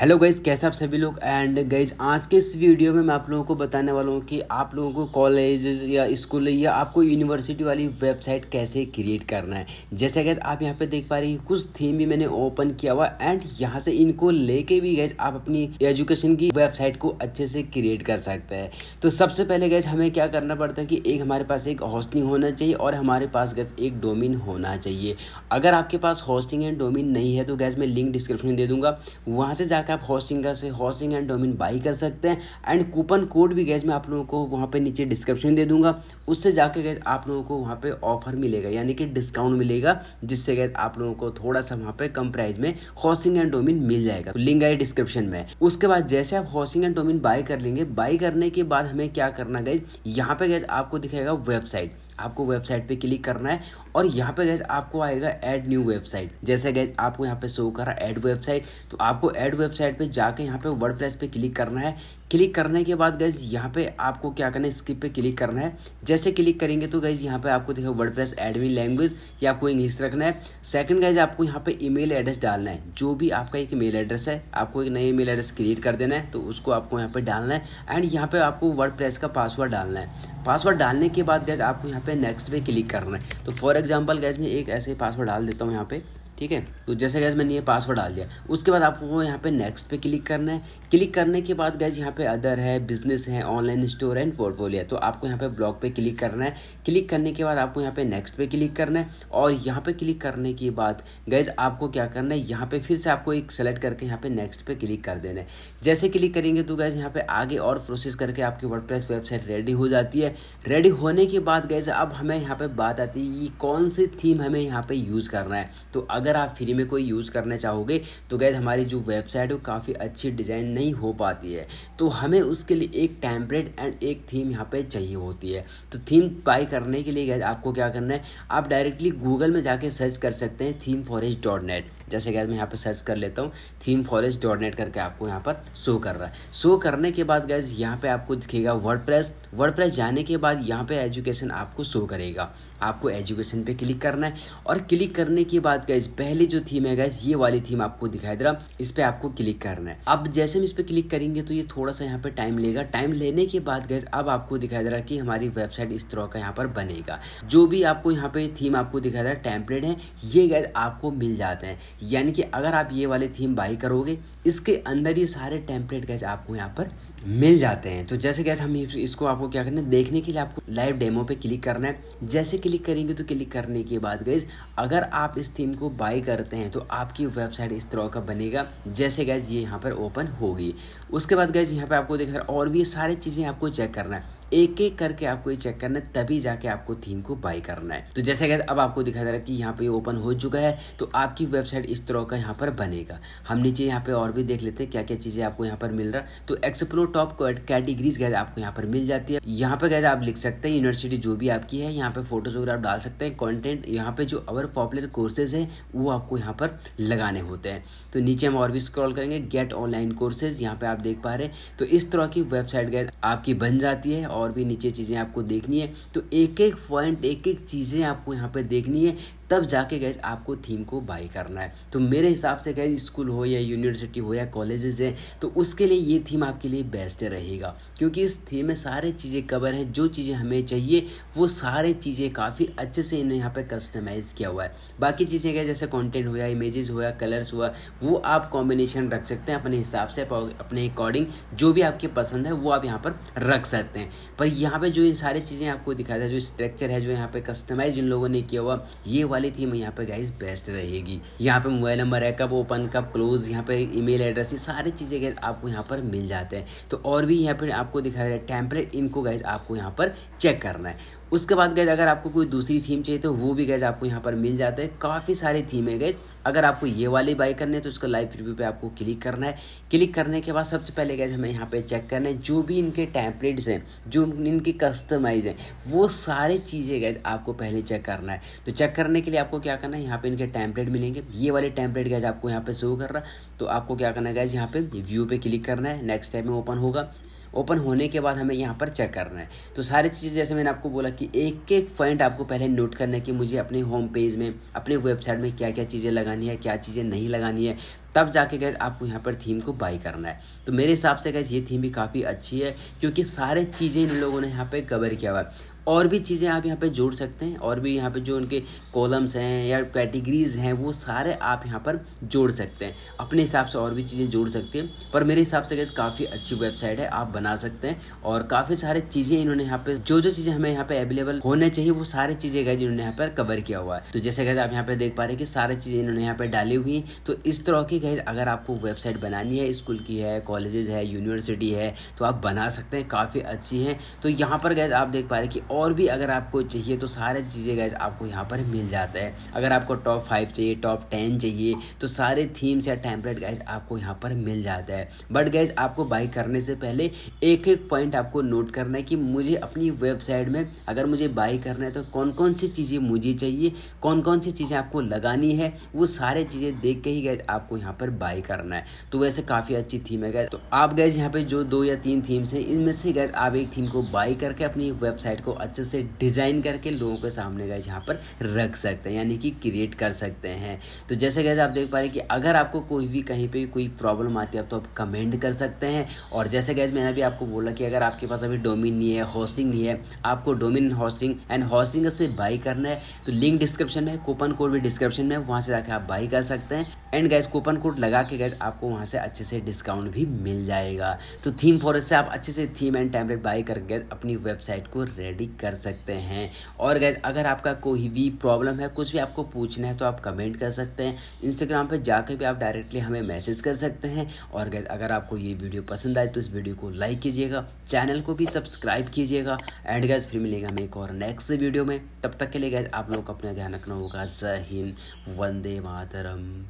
hello guys कैसे आप सभी लोग एंड गाइज आज के इस वीडियो में मैं आप लोगों को बताने वाला हूँ कि आप लोगों को कॉलेज या स्कूल या आपको यूनिवर्सिटी वाली वेबसाइट कैसे क्रिएट करना है जैसे गैज आप यहाँ पे देख पा रही कुछ थीम भी मैंने ओपन किया हुआ एंड यहाँ से इनको लेके भी गैज आप अपनी एजुकेशन की वेबसाइट को अच्छे से क्रिएट कर सकते हैं तो सबसे पहले गैज हमें क्या करना पड़ता है कि एक हमारे पास एक हॉस्टिंग होना चाहिए और हमारे पास गैज एक डोमिन होना चाहिए अगर आपके पास हॉस्टिंग एंड डोमिन नहीं है तो गैज मैं लिंक डिस्क्रिप्शन दे दूंगा वहाँ से जाकर जाकर आप हॉस्टिंग से हॉस्टिंग एंड डोमिन बाई कर सकते हैं एंड कूपन कोड भी गैस मैं आप लोगों को वहाँ पे नीचे डिस्क्रिप्शन दे दूंगा उससे जाके गैस आप लोगों को वहाँ पे ऑफर मिलेगा यानी कि डिस्काउंट मिलेगा जिससे गैस आप लोगों को थोड़ा सा वहाँ पे कम प्राइस में हॉस्टिंग एंड डोमिन मिल जाएगा तो लिंक है डिस्क्रिप्शन में उसके बाद जैसे आप हॉस्टिंग एंड डोमिन बाई कर लेंगे बाई करने के बाद हमें क्या करना गैस यहाँ पे गैस आपको दिखेगा वेबसाइट आपको वेबसाइट पे क्लिक करना है और यहाँ पे गैस आपको आएगा एड न्यू वेबसाइट जैसे गैस आपको यहाँ पे शो कर रहा है एड वेबसाइट तो आपको एड वेबसाइट पे जाके यहाँ पे वर्ड प्रेस पे क्लिक करना है क्लिक करने के बाद गैस यहाँ पे आपको क्या करना है स्किप पे क्लिक करना है जैसे क्लिक करेंगे तो गैस यहाँ पे आपको देखो वर्ड प्रेस एडमिन लैंग्वेज या आपको इंग्लिश रखना है सेकंड गैस आपको यहाँ पे ईमेल एड्रेस डालना है जो भी आपका एक मेल एड्रेस है आपको एक नया ईमेल एड्रेस क्रिएट कर देना है तो उसको आपको यहाँ पे डालना है एंड यहाँ पे आपको वर्ड का पासवर्ड डालना है पासवर्ड डालने के बाद गैस आपको यहाँ पे नेक्स्ट पे क्लिक करना है तो फॉर एग्जाम्पल गैस में एक ऐसे पासवर्ड डाल देता हूँ यहाँ पे ठीक है तो जैसे गैस मैंने ये पासवर्ड डाल दिया उसके बाद आपको यहाँ पे नेक्स्ट पे क्लिक करना है क्लिक करने के बाद गैस यहाँ पे अदर है बिजनेस है ऑनलाइन स्टोर एंड पोर्टफोलियो तो आपको यहाँ पे ब्लॉग पे क्लिक करना है क्लिक करने के बाद आपको यहाँ पे नेक्स्ट पे क्लिक करना है और यहाँ पे क्लिक करने के बाद गैज आपको क्या करना है यहाँ पे फिर से आपको एक सेलेक्ट करके यहाँ पे नेक्स्ट पे क्लिक कर देना है जैसे क्लिक करेंगे तो गैस यहाँ पे आगे और प्रोसेस करके आपकी वर्ड वेबसाइट रेडी हो जाती है रेडी होने के बाद गैज अब हमें यहाँ पे बात आती है कि कौन सी थीम हमें यहाँ पे यूज़ करना है तो अगर अगर आप फ्री में कोई यूज़ करना चाहोगे तो गैज़ हमारी जो वेबसाइट है काफ़ी अच्छी डिज़ाइन नहीं हो पाती है तो हमें उसके लिए एक टैम्पलेट एंड एक थीम यहाँ पे चाहिए होती है तो थीम बाई करने के लिए गैज़ आपको क्या करना है आप डायरेक्टली गूगल में जाके सर्च कर सकते हैं थीम फॉरेस्ट डॉट नेट जैसे गैस मैं यहाँ पर सर्च कर लेता हूँ थीम फॉरेस्ट डॉट नेट करके आपको यहाँ पर शो कर रहा है शो करने के बाद गैज यहाँ पर आपको दिखेगा वर्ड प्रेस वर्ड प्रेस जाने के बाद यहाँ पर एजुकेशन आपको शो करेगा आपको एजुकेशन पे क्लिक करना है और क्लिक करने के बाद गैस पहले जो थीम है गैस ये वाली थीम आपको दिखाई दे रहा इस पर आपको क्लिक करना है अब जैसे हम इस पर क्लिक करेंगे तो ये थोड़ा सा यहाँ पे टाइम लेगा टाइम लेने के बाद गैस अब आपको दिखाई दे रहा कि हमारी वेबसाइट इस तरह का यहाँ पर बनेगा जो भी आपको यहाँ पे थीम आपको दिखाई दे रहा है टेम्पलेट है ये गैस आपको मिल जाते हैं यानी कि अगर आप ये वाले थीम बाई करोगे इसके अंदर ये सारे टेम्पलेट गैस आपको यहाँ पर मिल जाते हैं तो जैसे कैसे हम इसको आपको क्या करना है देखने के लिए आपको लाइव डेमो पे क्लिक करना है जैसे क्लिक करेंगे तो क्लिक करने के बाद गैस अगर आप इस थीम को बाय करते हैं तो आपकी वेबसाइट इस तरह का बनेगा जैसे गैस ये यहाँ पर ओपन होगी उसके बाद गैस यहाँ पर आपको देखना और भी सारी चीज़ें आपको चेक करना है एक एक करके आपको ये चेक करना है तभी जाके आपको थीम को बाई करना है तो जैसे कि अब आपको दिखा दे रहा है कि यहाँ पे ओपन हो चुका है तो आपकी वेबसाइट इस तरह का यहाँ पर बनेगा हम नीचे यहाँ पे और भी देख लेते हैं क्या क्या चीज़ें आपको यहाँ पर मिल रहा है तो एक्सप्रो टॉप कैटेगरीज गैज आपको यहाँ पर मिल जाती है यहाँ पे गैज आप लिख सकते हैं यूनिवर्सिटी जो भी आपकी है यहाँ पे फोटोज वगैरह आप डाल सकते हैं कॉन्टेंट यहाँ पे जो अवर पॉपुलर कोर्सेज है वो आपको यहाँ पर लगाने होते हैं तो नीचे हम और भी स्क्रॉल करेंगे गेट ऑनलाइन कोर्सेज यहाँ पे आप देख पा रहे हैं तो इस तरह की वेबसाइट गैज आपकी बन जाती है और भी नीचे चीज़ें आपको देखनी है तो एक एक पॉइंट एक एक चीज़ें आपको यहाँ पर देखनी है तब जाके गए आपको थीम को बाई करना है तो मेरे हिसाब से गए स्कूल हो या यूनिवर्सिटी हो या कॉलेजेज हैं तो उसके लिए ये थीम आपके लिए बेस्ट रहेगा क्योंकि इस थीम में सारे चीज़ें कवर हैं जो चीज़ें हमें चाहिए वो सारे चीज़ें काफ़ी अच्छे से इन्हें यहाँ पर कस्टमाइज़ किया हुआ है बाकी चीज़ें गए जैसे कॉन्टेंट हुआ इमेजेस हुआ कलर्स हुआ वो आप कॉम्बिनेशन रख सकते हैं अपने हिसाब से अपने अकॉर्डिंग जो भी आपके पसंद है वो आप यहाँ पर रख सकते हैं पर यहाँ पर जो इन सारी चीज़ें आपको दिखाया था जो स्ट्रक्चर है जो यहाँ पर कस्टमाइज इन लोगों ने किया हुआ ये वाली थीम यहाँ पे गाइज बेस्ट रहेगी यहाँ पे मोबाइल नंबर है कब ओपन कब क्लोज यहाँ पे ईमेल एड्रेस ये सारी चीज़ें गाइज आपको यहाँ पर मिल जाते हैं तो और भी यहाँ पे आपको दिखाया गया टेम्पलेट इनको गाइज आपको यहाँ पर चेक करना है उसके बाद गैज अगर आपको कोई दूसरी थीम चाहिए तो वो भी गैज आपको यहाँ पर मिल जाता है काफ़ी सारे थीम है गैज अगर आपको ये वाली बाई करनी है तो उसका लाइव रिव्यू पे आपको क्लिक करना है क्लिक करने के बाद सबसे पहले गैज हमें यहाँ पे चेक करना है जो भी इनके टैम्पलेट्स हैं जो इनके कस्टमाइज हैं वो सारी चीज़ें गैज आपको पहले चेक करना है तो चेक करने के लिए आपको क्या करना है यहाँ पर इनके टैम्पलेट मिलेंगे ये वाले टैम्पलेट गैज आपको यहाँ पर शो कर रहा तो आपको क्या करना है गैज यहाँ पर व्यू पर क्लिक करना है नेक्स्ट टाइम में ओपन होगा ओपन होने के बाद हमें यहाँ पर चेक करना है तो सारी चीज़ें जैसे मैंने आपको बोला कि एक एक पॉइंट आपको पहले नोट करना है कि मुझे अपने होम पेज में अपने वेबसाइट में क्या क्या चीज़ें लगानी है क्या चीज़ें नहीं लगानी है तब जाके गए आपको यहाँ पर थीम को बाई करना है तो मेरे हिसाब से गैस ये थीम भी काफ़ी अच्छी है क्योंकि सारे चीज़ें इन लोगों ने यहाँ पर कवर किया हुआ है और भी चीज़ें आप यहाँ पे जोड़ सकते हैं और भी यहाँ पे जो उनके कॉलम्स हैं या कैटेगरीज़ हैं वो सारे आप यहाँ पर जोड़ सकते हैं अपने हिसाब से और भी चीज़ें जोड़ सकते हैं पर मेरे हिसाब से गैस काफ़ी अच्छी वेबसाइट है आप बना सकते हैं और काफ़ी सारे चीज़ें इन्होंने यहाँ पे जो जो चीज़ें हमें यहाँ पे अवेलेबल होने चाहिए वो सारी चीज़ें गए जिन्होंने यहाँ पर कवर किया हुआ है तो जैसे गैस आप यहाँ पर देख पा रहे हैं कि सारी चीज़ें इन्होंने यहाँ पर डाली हुई हैं तो इस तरह की गैस अगर आपको वेबसाइट बनानी है स्कूल की है कॉलेजेज है यूनिवर्सिटी है तो आप बना सकते हैं काफ़ी अच्छी है तो यहाँ पर गए आप देख पा रहे हैं कि और भी अगर आपको चाहिए तो सारे चीज़ें गैस आपको यहाँ पर मिल जाता है अगर आपको टॉप फाइव चाहिए टॉप टेन चाहिए तो सारे थीम्स या टेम्पलेट गैस आपको यहाँ पर मिल जाता है बट गैस आपको बाई करने से पहले एक एक पॉइंट आपको नोट करना है कि मुझे अपनी वेबसाइट में अगर मुझे बाई करना है तो कौन कौन सी चीज़ें मुझे चाहिए कौन कौन सी चीज़ें आपको लगानी है वो सारे चीज़ें देख के ही गैस आपको यहाँ पर बाई करना है तो वैसे काफ़ी अच्छी थीम है गैस तो आप गैस यहाँ पर जो दो या तीन थीम्स हैं इनमें से गैस आप एक थीम को बाई करके अपनी वेबसाइट को अच्छे से डिज़ाइन करके लोगों के सामने गए यहाँ पर रख सकते हैं यानी कि क्रिएट कर सकते हैं तो जैसे कैसे आप देख पा रहे हैं कि अगर आपको कोई भी कहीं पर कोई प्रॉब्लम आती है तो आप कमेंट कर सकते हैं और जैसे गैस मैंने अभी आपको बोला कि अगर आपके पास अभी डोमिन नहीं है हॉस्टिंग नहीं है आपको डोमिन हॉस्टिंग एंड हॉस्टिंग से बाई करना है तो लिंक डिस्क्रिप्शन में कूपन कोड भी डिस्क्रिप्शन में वहाँ से जाकर आप बाई कर सकते हैं एंड गैस कूपन कोड लगा के गैस आपको वहाँ से अच्छे से डिस्काउंट भी मिल जाएगा तो थीम फॉरेस्ट से आप अच्छे से थीम एंड टैबलेट बाई करके अपनी वेबसाइट को रेडी कर सकते हैं और गैस अगर आपका कोई भी प्रॉब्लम है कुछ भी आपको पूछना है तो आप कमेंट कर सकते हैं इंस्टाग्राम पर जाकर भी आप डायरेक्टली हमें मैसेज कर सकते हैं और गैस अगर आपको ये वीडियो पसंद आए तो इस वीडियो को लाइक कीजिएगा चैनल को भी सब्सक्राइब कीजिएगा एंड गैस फिर मिलेगा हमें एक और नेक्स्ट वीडियो में तब तक के लिए गैस आप लोग अपना ध्यान रखना होगा जय हिंद वंदे मातरम